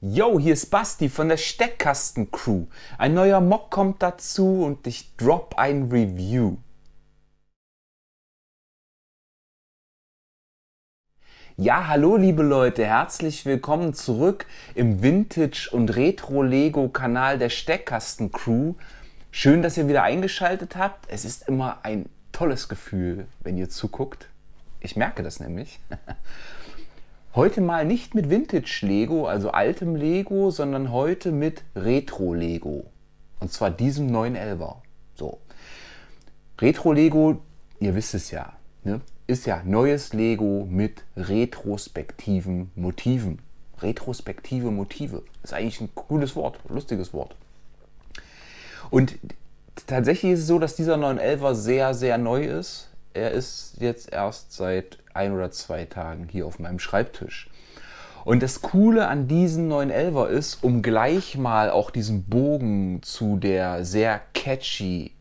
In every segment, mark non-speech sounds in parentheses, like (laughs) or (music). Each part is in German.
Yo, hier ist Basti von der Steckkasten Crew. Ein neuer Mock kommt dazu und ich drop ein Review. Ja, hallo liebe Leute, herzlich willkommen zurück im Vintage- und Retro-Lego-Kanal der Steckkasten Crew. Schön, dass ihr wieder eingeschaltet habt. Es ist immer ein tolles Gefühl, wenn ihr zuguckt. Ich merke das nämlich. (laughs) Heute mal nicht mit Vintage-Lego, also altem Lego, sondern heute mit Retro-Lego. Und zwar diesem 911er. So. Retro-Lego, ihr wisst es ja, ne? ist ja neues Lego mit retrospektiven Motiven. Retrospektive Motive. Ist eigentlich ein cooles Wort, lustiges Wort. Und tatsächlich ist es so, dass dieser 911er sehr, sehr neu ist er ist jetzt erst seit ein oder zwei Tagen hier auf meinem Schreibtisch. Und das Coole an diesem 911er ist, um gleich mal auch diesen Bogen zu der sehr catchy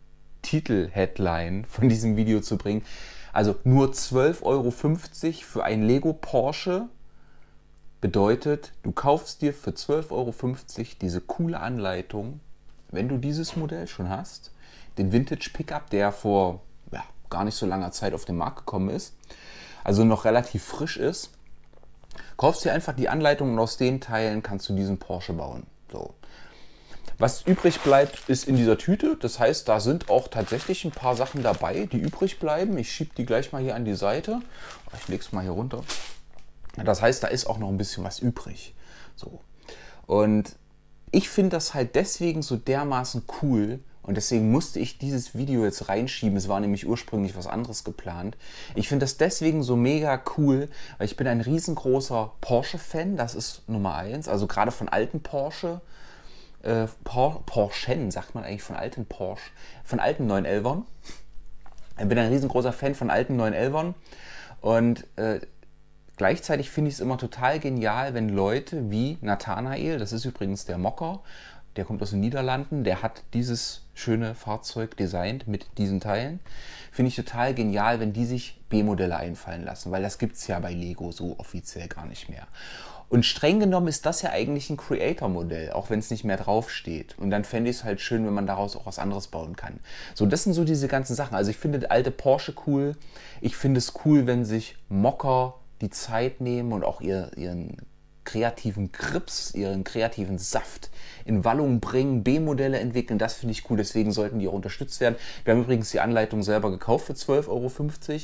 Titel-Headline von diesem Video zu bringen. Also nur 12,50 Euro für ein Lego Porsche bedeutet, du kaufst dir für 12,50 Euro diese coole Anleitung, wenn du dieses Modell schon hast. Den Vintage Pickup, der vor gar nicht so langer Zeit auf den Markt gekommen ist, also noch relativ frisch ist, kaufst dir einfach die Anleitung und aus den Teilen kannst du diesen Porsche bauen. So. Was übrig bleibt, ist in dieser Tüte. Das heißt, da sind auch tatsächlich ein paar Sachen dabei, die übrig bleiben. Ich schiebe die gleich mal hier an die Seite. Ah, ich lege es mal hier runter. Das heißt, da ist auch noch ein bisschen was übrig. So. Und ich finde das halt deswegen so dermaßen cool, und deswegen musste ich dieses Video jetzt reinschieben. Es war nämlich ursprünglich was anderes geplant. Ich finde das deswegen so mega cool, weil ich bin ein riesengroßer Porsche-Fan. Das ist Nummer eins. Also gerade von alten Porsche. Äh, Por Porschen, sagt man eigentlich von alten Porsche. Von alten 911ern. Ich bin ein riesengroßer Fan von alten 911ern. Und äh, gleichzeitig finde ich es immer total genial, wenn Leute wie Nathanael, das ist übrigens der Mocker, der kommt aus den Niederlanden, der hat dieses schöne Fahrzeug designt mit diesen Teilen. Finde ich total genial, wenn die sich B-Modelle einfallen lassen, weil das gibt es ja bei Lego so offiziell gar nicht mehr. Und streng genommen ist das ja eigentlich ein Creator-Modell, auch wenn es nicht mehr draufsteht. Und dann fände ich es halt schön, wenn man daraus auch was anderes bauen kann. So, das sind so diese ganzen Sachen. Also ich finde alte Porsche cool. Ich finde es cool, wenn sich Mocker die Zeit nehmen und auch ihr, ihren kreativen Grips, ihren kreativen Saft in Wallung bringen, B-Modelle entwickeln. Das finde ich cool, deswegen sollten die auch unterstützt werden. Wir haben übrigens die Anleitung selber gekauft für 12,50 Euro.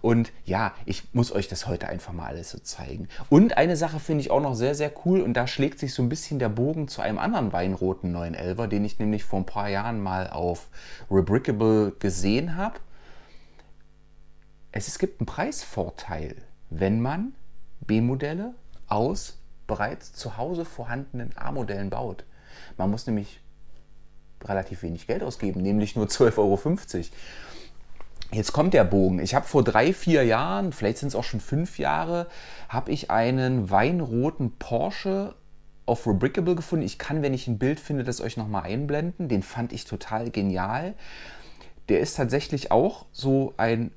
Und ja, ich muss euch das heute einfach mal alles so zeigen. Und eine Sache finde ich auch noch sehr, sehr cool und da schlägt sich so ein bisschen der Bogen zu einem anderen weinroten 911er, den ich nämlich vor ein paar Jahren mal auf Rebrickable gesehen habe. es gibt einen Preisvorteil, wenn man B-Modelle aus bereits zu Hause vorhandenen A-Modellen baut. Man muss nämlich relativ wenig Geld ausgeben, nämlich nur 12,50 Euro. Jetzt kommt der Bogen. Ich habe vor drei, vier Jahren, vielleicht sind es auch schon fünf Jahre, habe ich einen weinroten Porsche auf Rebrickable gefunden. Ich kann, wenn ich ein Bild finde, das euch nochmal einblenden. Den fand ich total genial. Der ist tatsächlich auch so ein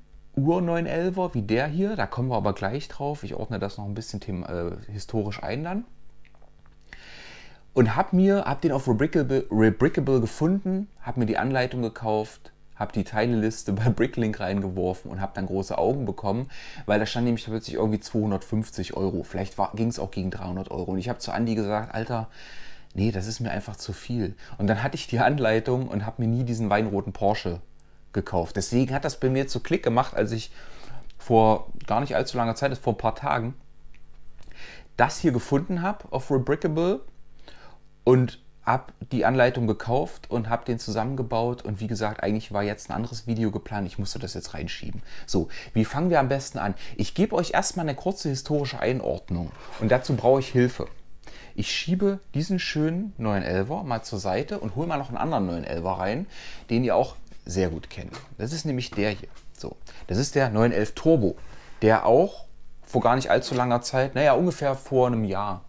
Ur-911er wie der hier. Da kommen wir aber gleich drauf. Ich ordne das noch ein bisschen äh, historisch ein dann. Und habe mir, habe den auf Rebrickable, Rebrickable gefunden, habe mir die Anleitung gekauft, habe die Teileliste (laughs) bei Bricklink reingeworfen und habe dann große Augen bekommen, weil da stand nämlich plötzlich irgendwie 250 Euro. Vielleicht ging es auch gegen 300 Euro. Und ich habe zu Andy gesagt, Alter, nee, das ist mir einfach zu viel. Und dann hatte ich die Anleitung und habe mir nie diesen weinroten Porsche gekauft. Deswegen hat das bei mir zu Klick gemacht, als ich vor gar nicht allzu langer Zeit, vor ein paar Tagen, das hier gefunden habe auf Rebrickable und habe die Anleitung gekauft und habe den zusammengebaut und wie gesagt, eigentlich war jetzt ein anderes Video geplant, ich musste das jetzt reinschieben. So, wie fangen wir am besten an? Ich gebe euch erstmal eine kurze historische Einordnung und dazu brauche ich Hilfe. Ich schiebe diesen schönen 911er mal zur Seite und hole mal noch einen anderen 911er rein, den ihr auch sehr gut kennen. Das ist nämlich der hier. So, das ist der 911 Turbo, der auch vor gar nicht allzu langer Zeit, naja, ungefähr vor einem Jahr,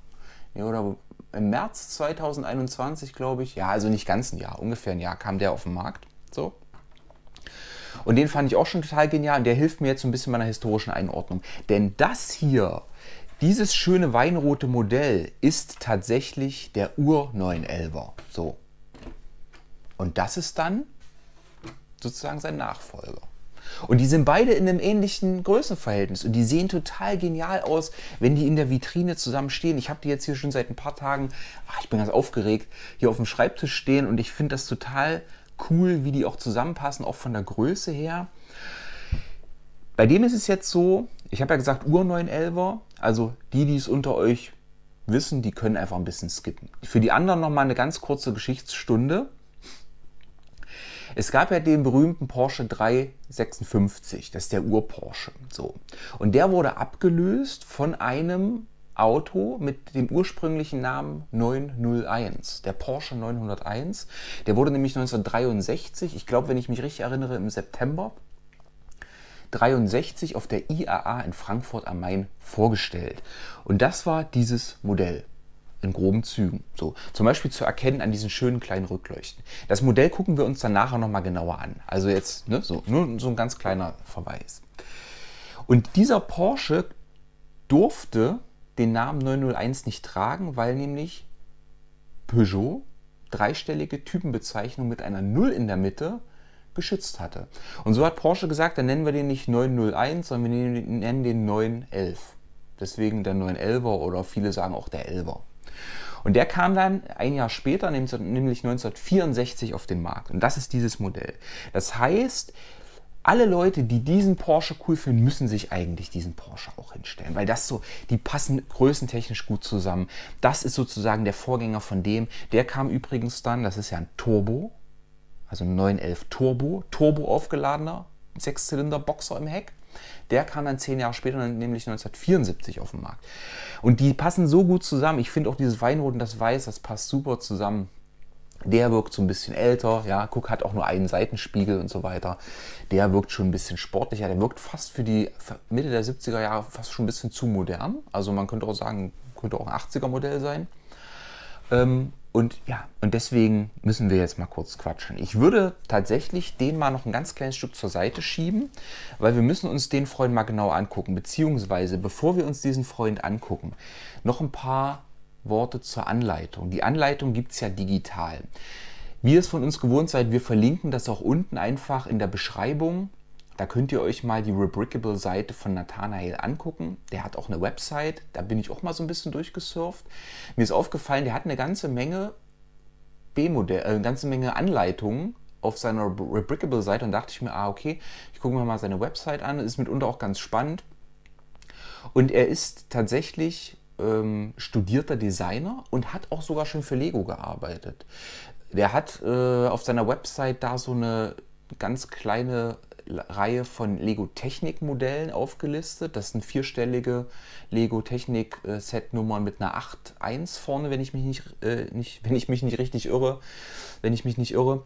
ja, oder im März 2021, glaube ich, ja, also nicht ganz ein Jahr, ungefähr ein Jahr kam der auf den Markt. So. Und den fand ich auch schon total genial und der hilft mir jetzt so ein bisschen meiner historischen Einordnung. Denn das hier, dieses schöne weinrote Modell, ist tatsächlich der Ur-911er. So. Und das ist dann sozusagen sein Nachfolger. Und die sind beide in einem ähnlichen Größenverhältnis und die sehen total genial aus, wenn die in der Vitrine zusammen stehen. Ich habe die jetzt hier schon seit ein paar Tagen, ach, ich bin ganz aufgeregt, hier auf dem Schreibtisch stehen und ich finde das total cool, wie die auch zusammenpassen, auch von der Größe her. Bei dem ist es jetzt so, ich habe ja gesagt Uhr 911er, also die, die es unter euch wissen, die können einfach ein bisschen skippen. Für die anderen nochmal eine ganz kurze Geschichtsstunde. Es gab ja den berühmten Porsche 356, das ist der Ur-Porsche. So. Und der wurde abgelöst von einem Auto mit dem ursprünglichen Namen 901, der Porsche 901. Der wurde nämlich 1963, ich glaube, wenn ich mich richtig erinnere, im September 63 auf der IAA in Frankfurt am Main vorgestellt. Und das war dieses Modell in groben Zügen. So, zum Beispiel zu erkennen an diesen schönen kleinen Rückleuchten. Das Modell gucken wir uns dann nachher nochmal genauer an. Also jetzt ne, so, nur so ein ganz kleiner Verweis. Und dieser Porsche durfte den Namen 901 nicht tragen, weil nämlich Peugeot dreistellige Typenbezeichnung mit einer 0 in der Mitte geschützt hatte. Und so hat Porsche gesagt, dann nennen wir den nicht 901, sondern wir nennen den 911. Deswegen der 911er oder viele sagen auch der 11er. Und der kam dann ein Jahr später, nämlich 1964, auf den Markt. Und das ist dieses Modell. Das heißt, alle Leute, die diesen Porsche cool finden, müssen sich eigentlich diesen Porsche auch hinstellen, weil das so, die passen größentechnisch gut zusammen. Das ist sozusagen der Vorgänger von dem. Der kam übrigens dann, das ist ja ein Turbo, also ein 911 Turbo, Turbo aufgeladener Sechszylinder-Boxer im Heck. Der kam dann zehn Jahre später, nämlich 1974 auf den Markt. Und die passen so gut zusammen. Ich finde auch dieses Weinrot und das Weiß, das passt super zusammen. Der wirkt so ein bisschen älter, ja, guck, hat auch nur einen Seitenspiegel und so weiter. Der wirkt schon ein bisschen sportlicher, der wirkt fast für die Mitte der 70er Jahre fast schon ein bisschen zu modern. Also man könnte auch sagen, könnte auch ein 80er Modell sein. Ähm, und ja, und deswegen müssen wir jetzt mal kurz quatschen. Ich würde tatsächlich den mal noch ein ganz kleines Stück zur Seite schieben, weil wir müssen uns den Freund mal genau angucken, beziehungsweise bevor wir uns diesen Freund angucken, noch ein paar Worte zur Anleitung. Die Anleitung gibt es ja digital. Wie ihr es von uns gewohnt seid, wir verlinken das auch unten einfach in der Beschreibung da könnt ihr euch mal die Rebrickable-Seite von Nathanael angucken. Der hat auch eine Website, da bin ich auch mal so ein bisschen durchgesurft. Mir ist aufgefallen, der hat eine ganze Menge B-Modell, äh, eine ganze Menge Anleitungen auf seiner Rebrickable-Seite und dachte ich mir, ah, okay, ich gucke mir mal seine Website an, ist mitunter auch ganz spannend. Und er ist tatsächlich ähm, studierter Designer und hat auch sogar schon für Lego gearbeitet. Der hat äh, auf seiner Website da so eine ganz kleine Reihe von Lego-Technik-Modellen aufgelistet. Das sind vierstellige Lego-Technik-Set-Nummern mit einer 8.1 vorne, wenn ich mich nicht, äh, nicht, wenn ich mich nicht richtig irre. Wenn ich mich nicht irre.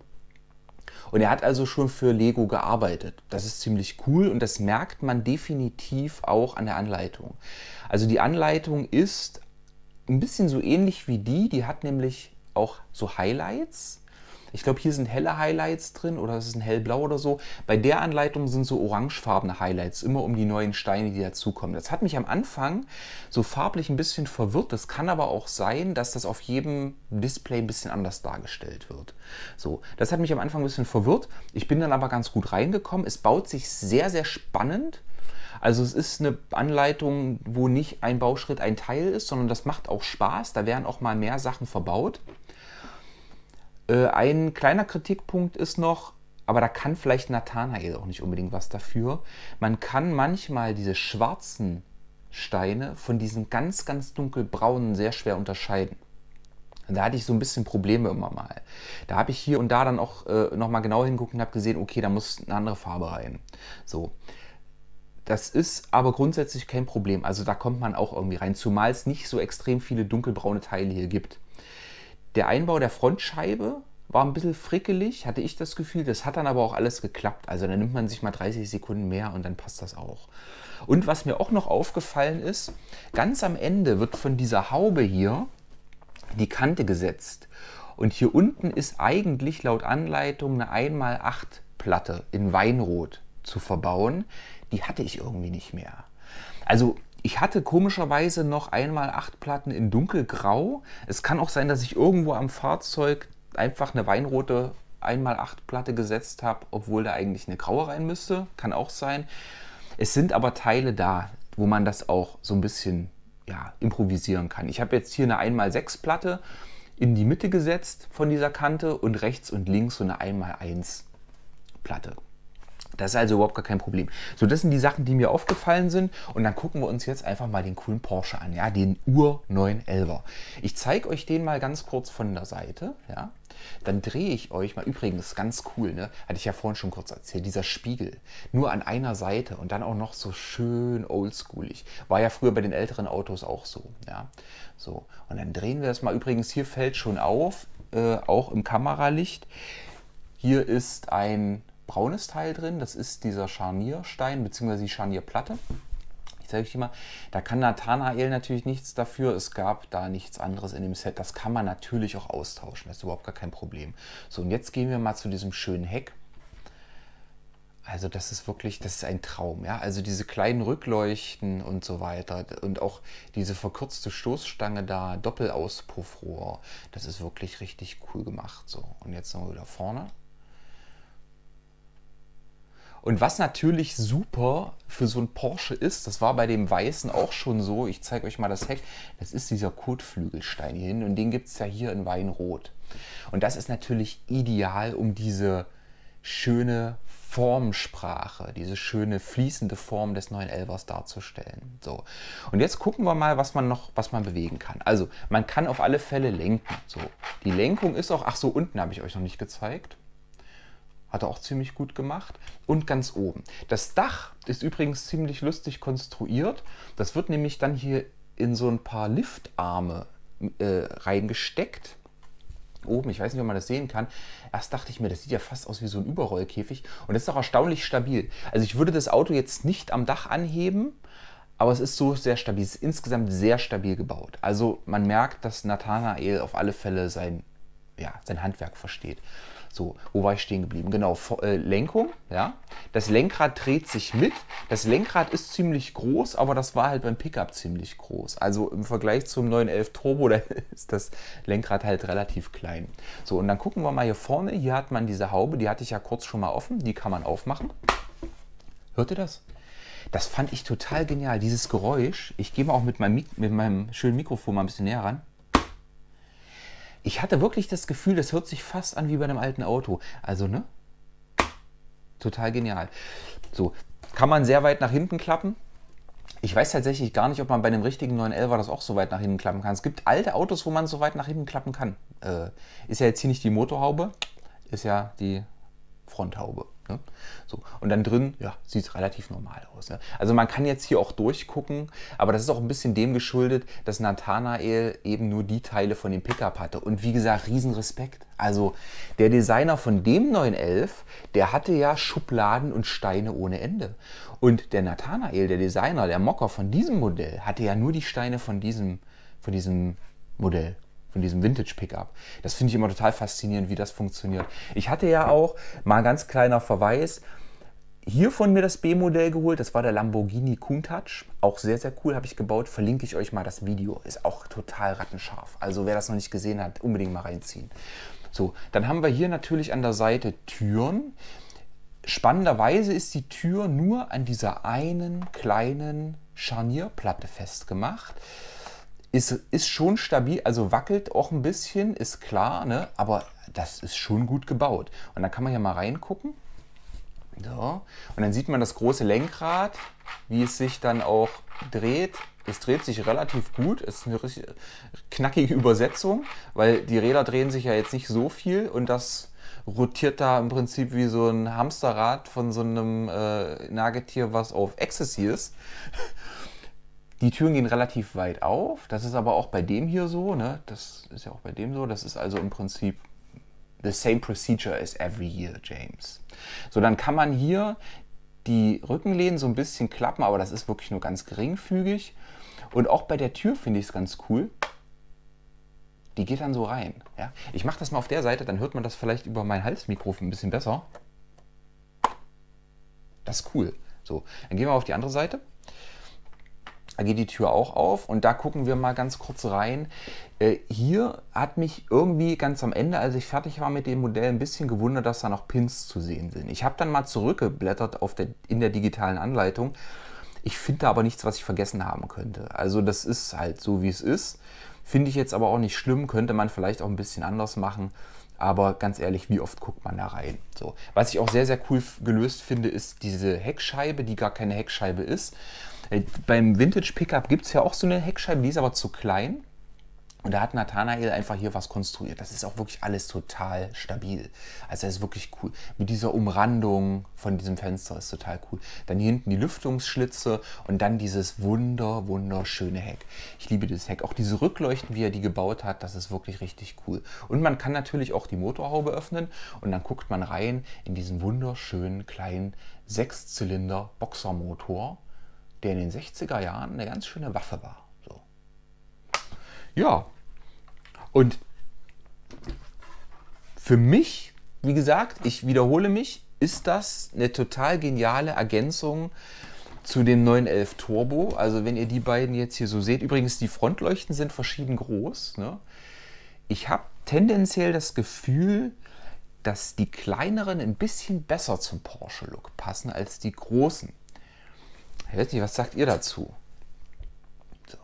Und er hat also schon für Lego gearbeitet. Das ist ziemlich cool und das merkt man definitiv auch an der Anleitung. Also die Anleitung ist ein bisschen so ähnlich wie die, die hat nämlich auch so Highlights ich glaube, hier sind helle Highlights drin oder es ist ein hellblau oder so. Bei der Anleitung sind so orangefarbene Highlights, immer um die neuen Steine, die dazukommen. Das hat mich am Anfang so farblich ein bisschen verwirrt. Das kann aber auch sein, dass das auf jedem Display ein bisschen anders dargestellt wird. So, das hat mich am Anfang ein bisschen verwirrt. Ich bin dann aber ganz gut reingekommen. Es baut sich sehr, sehr spannend. Also es ist eine Anleitung, wo nicht ein Bauschritt ein Teil ist, sondern das macht auch Spaß. Da werden auch mal mehr Sachen verbaut. Äh, ein kleiner Kritikpunkt ist noch, aber da kann vielleicht Nathanael auch nicht unbedingt was dafür. Man kann manchmal diese schwarzen Steine von diesen ganz, ganz dunkelbraunen sehr schwer unterscheiden. Da hatte ich so ein bisschen Probleme immer mal. Da habe ich hier und da dann auch äh, nochmal genau hingucken und habe gesehen, okay, da muss eine andere Farbe rein. So. Das ist aber grundsätzlich kein Problem. Also da kommt man auch irgendwie rein, zumal es nicht so extrem viele dunkelbraune Teile hier gibt. Der Einbau der Frontscheibe war ein bisschen frickelig, hatte ich das Gefühl. Das hat dann aber auch alles geklappt. Also dann nimmt man sich mal 30 Sekunden mehr und dann passt das auch. Und was mir auch noch aufgefallen ist, ganz am Ende wird von dieser Haube hier die Kante gesetzt. Und hier unten ist eigentlich laut Anleitung eine 1x8 Platte in Weinrot zu verbauen. Die hatte ich irgendwie nicht mehr. Also ich hatte komischerweise noch einmal acht Platten in dunkelgrau. Es kann auch sein, dass ich irgendwo am Fahrzeug einfach eine weinrote einmal acht Platte gesetzt habe, obwohl da eigentlich eine graue rein müsste. Kann auch sein. Es sind aber Teile da, wo man das auch so ein bisschen ja, improvisieren kann. Ich habe jetzt hier eine einmal sechs Platte in die Mitte gesetzt von dieser Kante und rechts und links so eine einmal eins Platte. Das ist also überhaupt gar kein Problem. So, das sind die Sachen, die mir aufgefallen sind. Und dann gucken wir uns jetzt einfach mal den coolen Porsche an, ja, den Ur 911er. Ich zeige euch den mal ganz kurz von der Seite, ja. Dann drehe ich euch mal, übrigens, ganz cool, ne? Hatte ich ja vorhin schon kurz erzählt, dieser Spiegel. Nur an einer Seite und dann auch noch so schön oldschoolig. War ja früher bei den älteren Autos auch so, ja. So, und dann drehen wir das mal. Übrigens, hier fällt schon auf, äh, auch im Kameralicht. Hier ist ein braunes Teil drin. Das ist dieser Scharnierstein bzw. die Scharnierplatte. Ich zeige euch die mal. Da kann Nathanael natürlich nichts dafür. Es gab da nichts anderes in dem Set. Das kann man natürlich auch austauschen. Das ist überhaupt gar kein Problem. So, und jetzt gehen wir mal zu diesem schönen Heck. Also das ist wirklich, das ist ein Traum, ja. Also diese kleinen Rückleuchten und so weiter und auch diese verkürzte Stoßstange da, Doppelauspuffrohr, das ist wirklich richtig cool gemacht. So, und jetzt nochmal wieder vorne. Und was natürlich super für so ein Porsche ist, das war bei dem Weißen auch schon so, ich zeige euch mal das Heck, das ist dieser Kotflügelstein hier hin und den gibt es ja hier in Weinrot. Und das ist natürlich ideal, um diese schöne Formensprache, diese schöne fließende Form des neuen Elvers darzustellen. So. Und jetzt gucken wir mal, was man noch, was man bewegen kann. Also, man kann auf alle Fälle lenken. So. Die Lenkung ist auch, ach so, unten habe ich euch noch nicht gezeigt. Hat er auch ziemlich gut gemacht. Und ganz oben. Das Dach ist übrigens ziemlich lustig konstruiert. Das wird nämlich dann hier in so ein paar Liftarme äh, reingesteckt. Oben, ich weiß nicht, ob man das sehen kann. Erst dachte ich mir, das sieht ja fast aus wie so ein Überrollkäfig. Und das ist auch erstaunlich stabil. Also ich würde das Auto jetzt nicht am Dach anheben, aber es ist so sehr stabil. Es ist insgesamt sehr stabil gebaut. Also man merkt, dass Nathanael auf alle Fälle sein, ja, sein Handwerk versteht. So, wo war ich stehen geblieben? Genau, äh, Lenkung, ja. Das Lenkrad dreht sich mit. Das Lenkrad ist ziemlich groß, aber das war halt beim Pickup ziemlich groß. Also im Vergleich zum 911 Turbo, (laughs) da ist das Lenkrad halt relativ klein. So, und dann gucken wir mal hier vorne. Hier hat man diese Haube, die hatte ich ja kurz schon mal offen. Die kann man aufmachen. Hört ihr das? Das fand ich total genial, dieses Geräusch. Ich gehe mal auch mit meinem, mit meinem schönen Mikrofon mal ein bisschen näher ran ich hatte wirklich das Gefühl, das hört sich fast an wie bei einem alten Auto. Also, ne? Total genial. So, kann man sehr weit nach hinten klappen. Ich weiß tatsächlich gar nicht, ob man bei einem richtigen 911 das auch so weit nach hinten klappen kann. Es gibt alte Autos, wo man so weit nach hinten klappen kann. Äh, ist ja jetzt hier nicht die Motorhaube, ist ja die Fronthaube. Ne? So. Und dann drin, ja, sieht es relativ normal aus. Ne? Also man kann jetzt hier auch durchgucken, aber das ist auch ein bisschen dem geschuldet, dass Nathanael eben nur die Teile von dem Pickup hatte. Und wie gesagt, Riesenrespekt. Also der Designer von dem 911, der hatte ja Schubladen und Steine ohne Ende. Und der Nathanael, der Designer, der Mocker von diesem Modell, hatte ja nur die Steine von diesem, von diesem Modell von diesem Vintage-Pickup. Das finde ich immer total faszinierend, wie das funktioniert. Ich hatte ja auch, mal ganz kleiner Verweis, hier von mir das B-Modell geholt. Das war der Lamborghini Countach. Auch sehr, sehr cool, habe ich gebaut. Verlinke ich euch mal das Video. Ist auch total rattenscharf. Also wer das noch nicht gesehen hat, unbedingt mal reinziehen. So, dann haben wir hier natürlich an der Seite Türen. Spannenderweise ist die Tür nur an dieser einen kleinen Scharnierplatte festgemacht ist, ist schon stabil, also wackelt auch ein bisschen, ist klar, ne? aber das ist schon gut gebaut. Und dann kann man ja mal reingucken. So. Und dann sieht man das große Lenkrad, wie es sich dann auch dreht. Es dreht sich relativ gut. Es ist eine knackige Übersetzung, weil die Räder drehen sich ja jetzt nicht so viel und das rotiert da im Prinzip wie so ein Hamsterrad von so einem äh, Nagetier, was auf Ecstasy ist. Die Türen gehen relativ weit auf. Das ist aber auch bei dem hier so. Ne? Das ist ja auch bei dem so. Das ist also im Prinzip the same procedure as every year, James. So, dann kann man hier die Rückenlehnen so ein bisschen klappen, aber das ist wirklich nur ganz geringfügig. Und auch bei der Tür finde ich es ganz cool. Die geht dann so rein. Ja? Ich mache das mal auf der Seite, dann hört man das vielleicht über mein Halsmikrofon ein bisschen besser. Das ist cool. So, dann gehen wir auf die andere Seite. Da geht die Tür auch auf und da gucken wir mal ganz kurz rein. Äh, hier hat mich irgendwie ganz am Ende, als ich fertig war mit dem Modell, ein bisschen gewundert, dass da noch Pins zu sehen sind. Ich habe dann mal zurückgeblättert auf der, in der digitalen Anleitung. Ich finde da aber nichts, was ich vergessen haben könnte. Also das ist halt so, wie es ist. Finde ich jetzt aber auch nicht schlimm, könnte man vielleicht auch ein bisschen anders machen. Aber ganz ehrlich, wie oft guckt man da rein? So. Was ich auch sehr, sehr cool gelöst finde, ist diese Heckscheibe, die gar keine Heckscheibe ist äh, beim Vintage Pickup gibt es ja auch so eine Heckscheibe, die ist aber zu klein. Und da hat Nathanael einfach hier was konstruiert. Das ist auch wirklich alles total stabil. Also das ist wirklich cool. Mit dieser Umrandung von diesem Fenster ist total cool. Dann hier hinten die Lüftungsschlitze und dann dieses wunder, wunderschöne Heck. Ich liebe dieses Heck. Auch diese Rückleuchten, wie er die gebaut hat, das ist wirklich richtig cool. Und man kann natürlich auch die Motorhaube öffnen und dann guckt man rein in diesen wunderschönen kleinen Sechszylinder Boxermotor der in den 60er Jahren eine ganz schöne Waffe war. So. Ja, und für mich, wie gesagt, ich wiederhole mich, ist das eine total geniale Ergänzung zu dem 911 Turbo. Also wenn ihr die beiden jetzt hier so seht, übrigens die Frontleuchten sind verschieden groß. Ne? Ich habe tendenziell das Gefühl, dass die kleineren ein bisschen besser zum Porsche-Look passen als die großen. Ich weiß nicht, was sagt ihr dazu? So.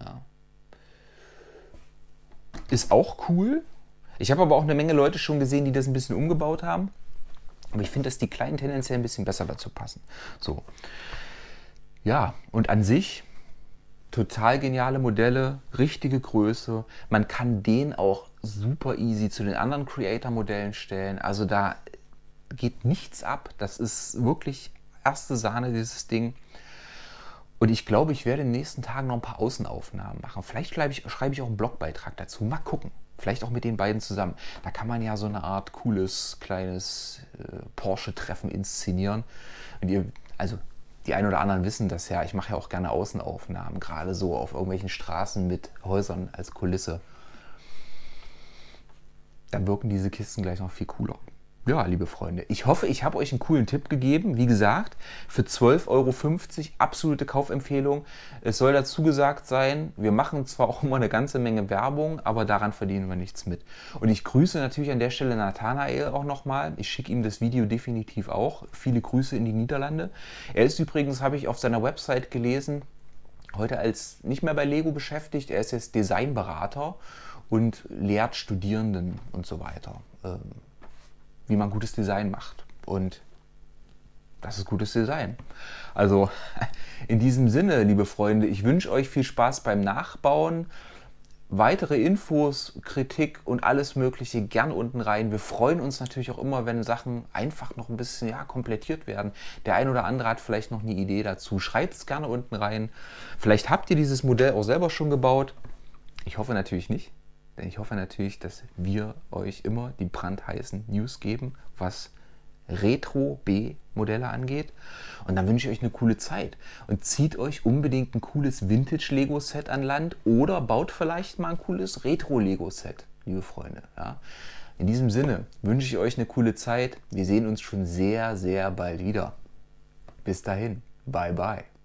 Ja. Ist auch cool. Ich habe aber auch eine Menge Leute schon gesehen, die das ein bisschen umgebaut haben. Aber ich finde, dass die Kleinen tendenziell ein bisschen besser dazu passen. So. Ja, und an sich total geniale Modelle, richtige Größe. Man kann den auch super easy zu den anderen Creator-Modellen stellen. Also da geht nichts ab. Das ist wirklich erste Sahne, dieses Ding. Und ich glaube, ich werde in den nächsten Tagen noch ein paar Außenaufnahmen machen. Vielleicht schreibe ich, schreibe ich auch einen Blogbeitrag dazu. Mal gucken. Vielleicht auch mit den beiden zusammen. Da kann man ja so eine Art cooles, kleines äh, Porsche-Treffen inszenieren. Und ihr, also die einen oder anderen wissen das ja. Ich mache ja auch gerne Außenaufnahmen, gerade so auf irgendwelchen Straßen mit Häusern als Kulisse. Dann wirken diese Kisten gleich noch viel cooler ja, liebe Freunde, ich hoffe, ich habe euch einen coolen Tipp gegeben. Wie gesagt, für 12,50 Euro absolute Kaufempfehlung. Es soll dazu gesagt sein, wir machen zwar auch immer eine ganze Menge Werbung, aber daran verdienen wir nichts mit. Und ich grüße natürlich an der Stelle Nathanael auch nochmal. Ich schicke ihm das Video definitiv auch. Viele Grüße in die Niederlande. Er ist übrigens, habe ich auf seiner Website gelesen, heute als nicht mehr bei Lego beschäftigt. Er ist jetzt Designberater und lehrt Studierenden und so weiter. Ähm, wie man gutes Design macht. Und das ist gutes Design. Also (laughs) in diesem Sinne, liebe Freunde, ich wünsche euch viel Spaß beim Nachbauen. Weitere Infos, Kritik und alles Mögliche gern unten rein. Wir freuen uns natürlich auch immer, wenn Sachen einfach noch ein bisschen ja, komplettiert werden. Der ein oder andere hat vielleicht noch eine Idee dazu. Schreibt es gerne unten rein. Vielleicht habt ihr dieses Modell auch selber schon gebaut. Ich hoffe natürlich nicht. Denn ich hoffe natürlich, dass wir euch immer die brandheißen News geben, was Retro-B-Modelle angeht. Und dann wünsche ich euch eine coole Zeit. Und zieht euch unbedingt ein cooles Vintage-Lego-Set an Land oder baut vielleicht mal ein cooles Retro-Lego-Set, liebe Freunde. Ja. In diesem Sinne wünsche ich euch eine coole Zeit. Wir sehen uns schon sehr, sehr bald wieder. Bis dahin. Bye, bye.